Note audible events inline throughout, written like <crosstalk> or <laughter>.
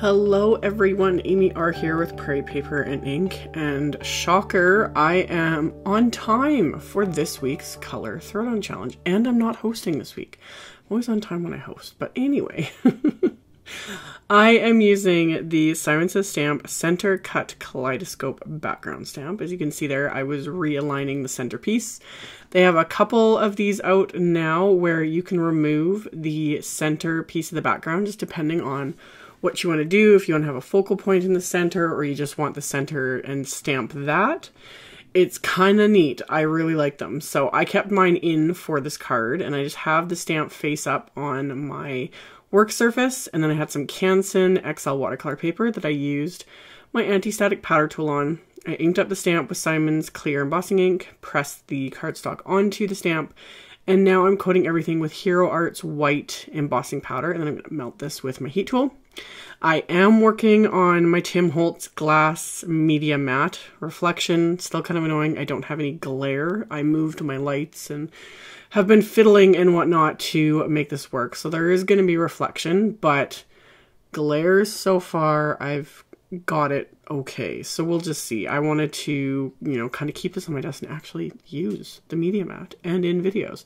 Hello everyone, Amy R here with Prairie Paper and Ink, and shocker, I am on time for this week's Color Throwdown Challenge, and I'm not hosting this week. I'm always on time when I host, but anyway. <laughs> I am using the Simon Says Stamp Center Cut Kaleidoscope background stamp. As you can see there, I was realigning the centerpiece. They have a couple of these out now where you can remove the center piece of the background, just depending on what you want to do, if you want to have a focal point in the center or you just want the center and stamp that. It's kind of neat. I really like them. So I kept mine in for this card and I just have the stamp face up on my work surface. And then I had some Canson XL watercolor paper that I used my anti-static powder tool on. I inked up the stamp with Simon's clear embossing ink, pressed the cardstock onto the stamp, and now I'm coating everything with Hero Arts white embossing powder, and then I'm going to melt this with my heat tool. I am working on my Tim Holtz glass media matte reflection. Still kind of annoying. I don't have any glare. I moved my lights and have been fiddling and whatnot to make this work. So there is going to be reflection, but glares so far, I've got it okay. So we'll just see. I wanted to, you know, kind of keep this on my desk and actually use the media matte and in videos.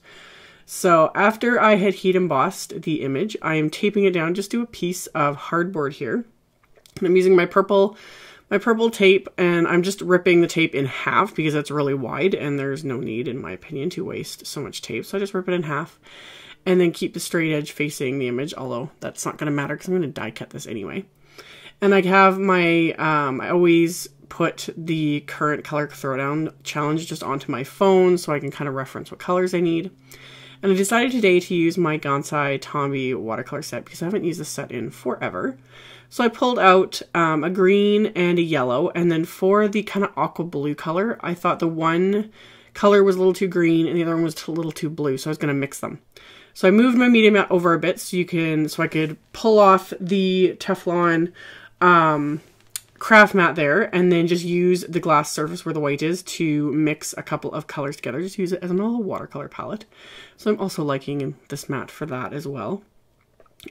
So after I had heat embossed the image, I am taping it down just to a piece of hardboard here. And I'm using my purple my purple tape and I'm just ripping the tape in half because it's really wide and there's no need in my opinion to waste so much tape. So I just rip it in half and then keep the straight edge facing the image, although that's not going to matter because I'm going to die cut this anyway. And I have my, um, I always put the current color throwdown challenge just onto my phone so I can kind of reference what colors I need. And I decided today to use my Gansai Tombi watercolor set because I haven't used this set in forever. So I pulled out um, a green and a yellow, and then for the kind of aqua blue color, I thought the one color was a little too green and the other one was a little too blue, so I was going to mix them. So I moved my medium out over a bit so you can, so I could pull off the Teflon um, craft mat there and then just use the glass surface where the white is to mix a couple of colors together. Just use it as a little watercolor palette. So I'm also liking this mat for that as well.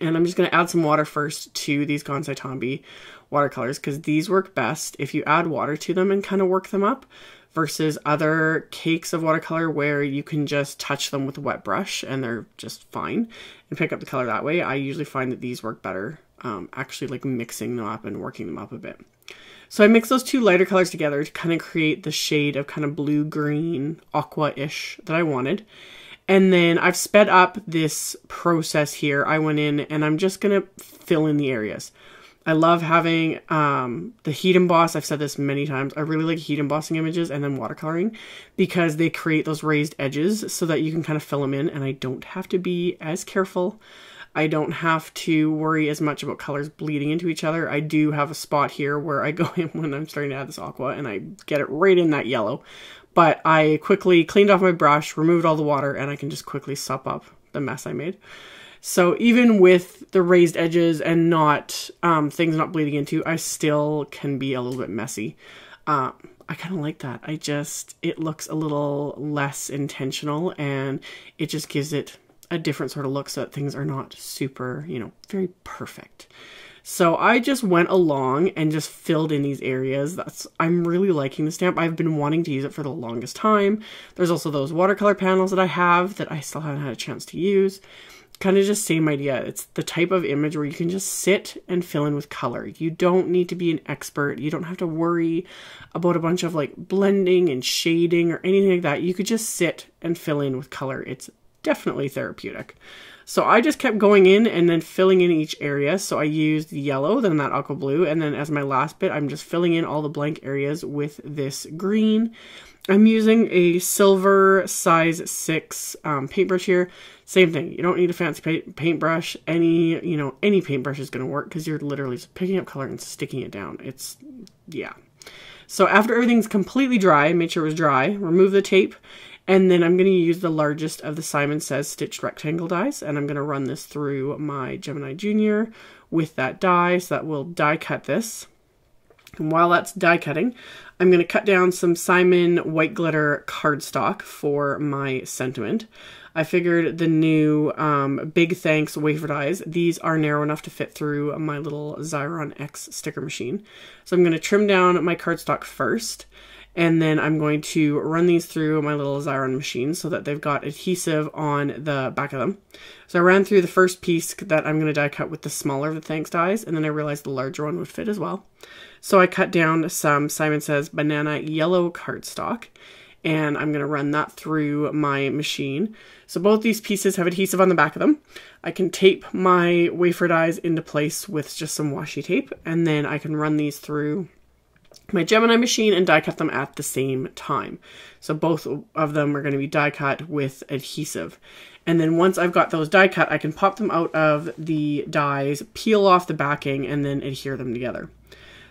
And I'm just going to add some water first to these Gonsai Tombi watercolors because these work best if you add water to them and kind of work them up versus other cakes of watercolor where you can just touch them with a wet brush and they're just fine and pick up the color that way. I usually find that these work better um, actually like mixing them up and working them up a bit. So I mixed those two lighter colors together to kind of create the shade of kind of blue-green, aqua-ish that I wanted. And then I've sped up this process here. I went in and I'm just going to fill in the areas. I love having um, the heat emboss. I've said this many times. I really like heat embossing images and then watercoloring because they create those raised edges so that you can kind of fill them in and I don't have to be as careful I don't have to worry as much about colors bleeding into each other. I do have a spot here where I go <laughs> in when I'm starting to add this aqua and I get it right in that yellow. But I quickly cleaned off my brush, removed all the water, and I can just quickly sop up the mess I made. So even with the raised edges and not um, things not bleeding into, I still can be a little bit messy. Uh, I kind of like that. I just, it looks a little less intentional and it just gives it a different sort of look so that things are not super, you know, very perfect. So I just went along and just filled in these areas. That's I'm really liking the stamp. I've been wanting to use it for the longest time. There's also those watercolor panels that I have that I still haven't had a chance to use. Kind of just same idea. It's the type of image where you can just sit and fill in with color. You don't need to be an expert. You don't have to worry about a bunch of like blending and shading or anything like that. You could just sit and fill in with color. It's definitely therapeutic. So I just kept going in and then filling in each area. So I used yellow, then that aqua blue, and then as my last bit, I'm just filling in all the blank areas with this green. I'm using a silver size 6 um, paintbrush here. Same thing, you don't need a fancy paint paintbrush. Any, you know, any paintbrush is going to work because you're literally just picking up color and sticking it down. It's, yeah. So after everything's completely dry, make sure it was dry, remove the tape, and then I'm going to use the largest of the Simon Says stitched rectangle dies, and I'm going to run this through my Gemini Junior with that die, so that will die cut this. And while that's die cutting, I'm going to cut down some Simon white glitter cardstock for my sentiment. I figured the new um, Big Thanks wafer dies, these are narrow enough to fit through my little Xyron X sticker machine. So I'm going to trim down my cardstock first and then I'm going to run these through my little Xyron machine so that they've got adhesive on the back of them. So I ran through the first piece that I'm going to die cut with the smaller of the thanks dies, and then I realized the larger one would fit as well. So I cut down some Simon Says Banana Yellow cardstock, and I'm going to run that through my machine. So both these pieces have adhesive on the back of them. I can tape my wafer dies into place with just some washi tape, and then I can run these through my Gemini machine and die cut them at the same time. So both of them are going to be die cut with adhesive. And then once I've got those die cut, I can pop them out of the dies, peel off the backing, and then adhere them together.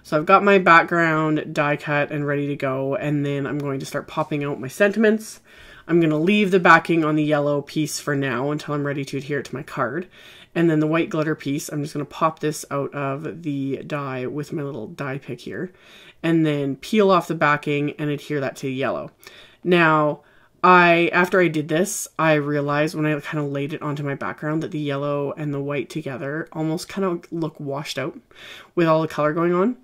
So I've got my background die cut and ready to go, and then I'm going to start popping out my sentiments. I'm going to leave the backing on the yellow piece for now until I'm ready to adhere it to my card. And then the white glitter piece, I'm just going to pop this out of the die with my little die pick here and then peel off the backing and adhere that to yellow. Now, I after I did this, I realized when I kind of laid it onto my background that the yellow and the white together almost kind of look washed out with all the color going on.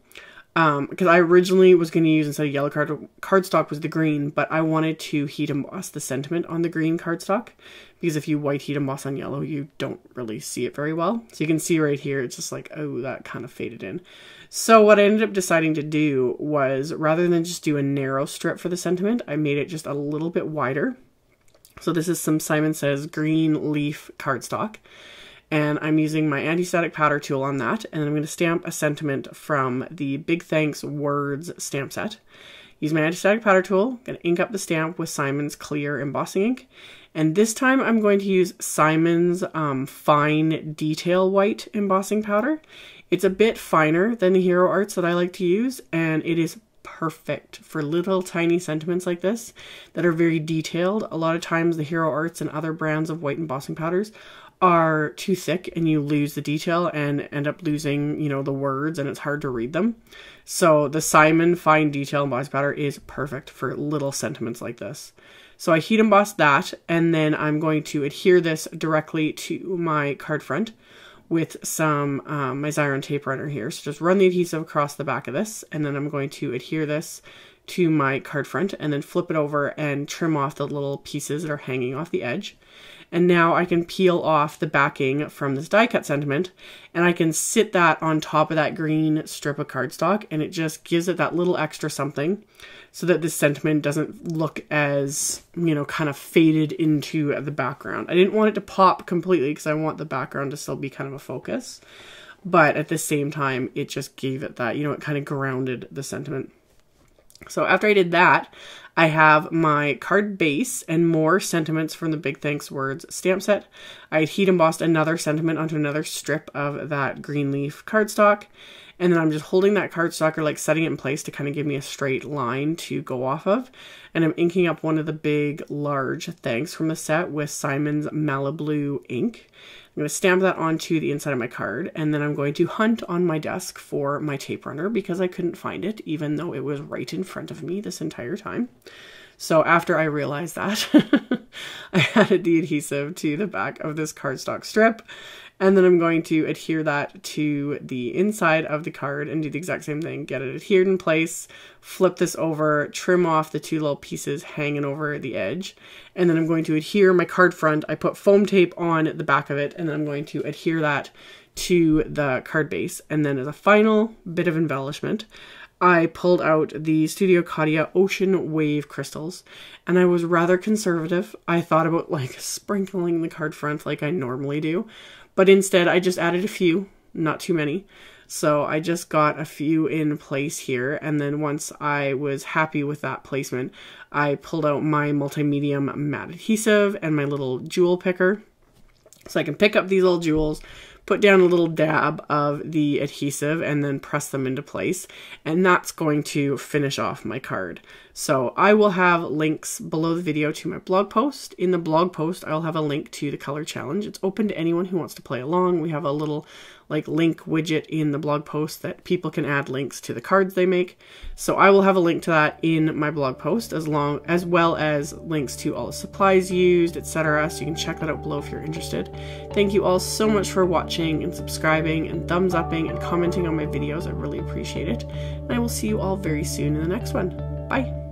Um, because I originally was going to use instead of yellow card cardstock was the green, but I wanted to heat emboss the sentiment on the green cardstock because if you white heat emboss on yellow, you don't really see it very well. So you can see right here, it's just like, oh, that kind of faded in. So what I ended up deciding to do was rather than just do a narrow strip for the sentiment, I made it just a little bit wider. So this is some Simon Says green leaf cardstock and I'm using my anti-static powder tool on that, and I'm going to stamp a sentiment from the Big Thanks Words stamp set. Use my anti-static powder tool, going to ink up the stamp with Simon's clear embossing ink, and this time I'm going to use Simon's um, Fine Detail White embossing powder. It's a bit finer than the Hero Arts that I like to use, and it is perfect for little tiny sentiments like this that are very detailed. A lot of times the Hero Arts and other brands of white embossing powders are too thick and you lose the detail and end up losing, you know, the words and it's hard to read them. So the Simon fine detail Emboss powder is perfect for little sentiments like this. So I heat emboss that and then I'm going to adhere this directly to my card front with some um, my Xyron tape runner here. So just run the adhesive across the back of this and then I'm going to adhere this to my card front and then flip it over and trim off the little pieces that are hanging off the edge. And now I can peel off the backing from this die cut sentiment and I can sit that on top of that green strip of cardstock and it just gives it that little extra something so that this sentiment doesn't look as, you know, kind of faded into the background. I didn't want it to pop completely because I want the background to still be kind of a focus. But at the same time, it just gave it that, you know, it kind of grounded the sentiment. So after I did that, I have my card base and more sentiments from the Big Thanks Words stamp set. I heat embossed another sentiment onto another strip of that green leaf cardstock. And then I'm just holding that cardstock or like setting it in place to kind of give me a straight line to go off of. And I'm inking up one of the big, large thanks from the set with Simon's Malibu ink. I'm going to stamp that onto the inside of my card, and then I'm going to hunt on my desk for my tape runner because I couldn't find it, even though it was right in front of me this entire time. So after I realized that, <laughs> I added the adhesive to the back of this cardstock strip and then I'm going to adhere that to the inside of the card and do the exact same thing. Get it adhered in place, flip this over, trim off the two little pieces hanging over the edge. And then I'm going to adhere my card front. I put foam tape on the back of it and then I'm going to adhere that to the card base. And then as a final bit of embellishment, I pulled out the Studio Cadia Ocean Wave crystals, and I was rather conservative. I thought about like sprinkling the card front like I normally do, but instead, I just added a few, not too many. So I just got a few in place here. And then once I was happy with that placement, I pulled out my multimedium matte adhesive and my little jewel picker. So I can pick up these little jewels, put down a little dab of the adhesive and then press them into place. And that's going to finish off my card. So I will have links below the video to my blog post. In the blog post, I'll have a link to the color challenge. It's open to anyone who wants to play along. We have a little like link widget in the blog post that people can add links to the cards they make. So I will have a link to that in my blog post as long as well as links to all the supplies used, etc. So you can check that out below if you're interested. Thank you all so much for watching watching and subscribing and thumbs upping and commenting on my videos. I really appreciate it. And I will see you all very soon in the next one. Bye.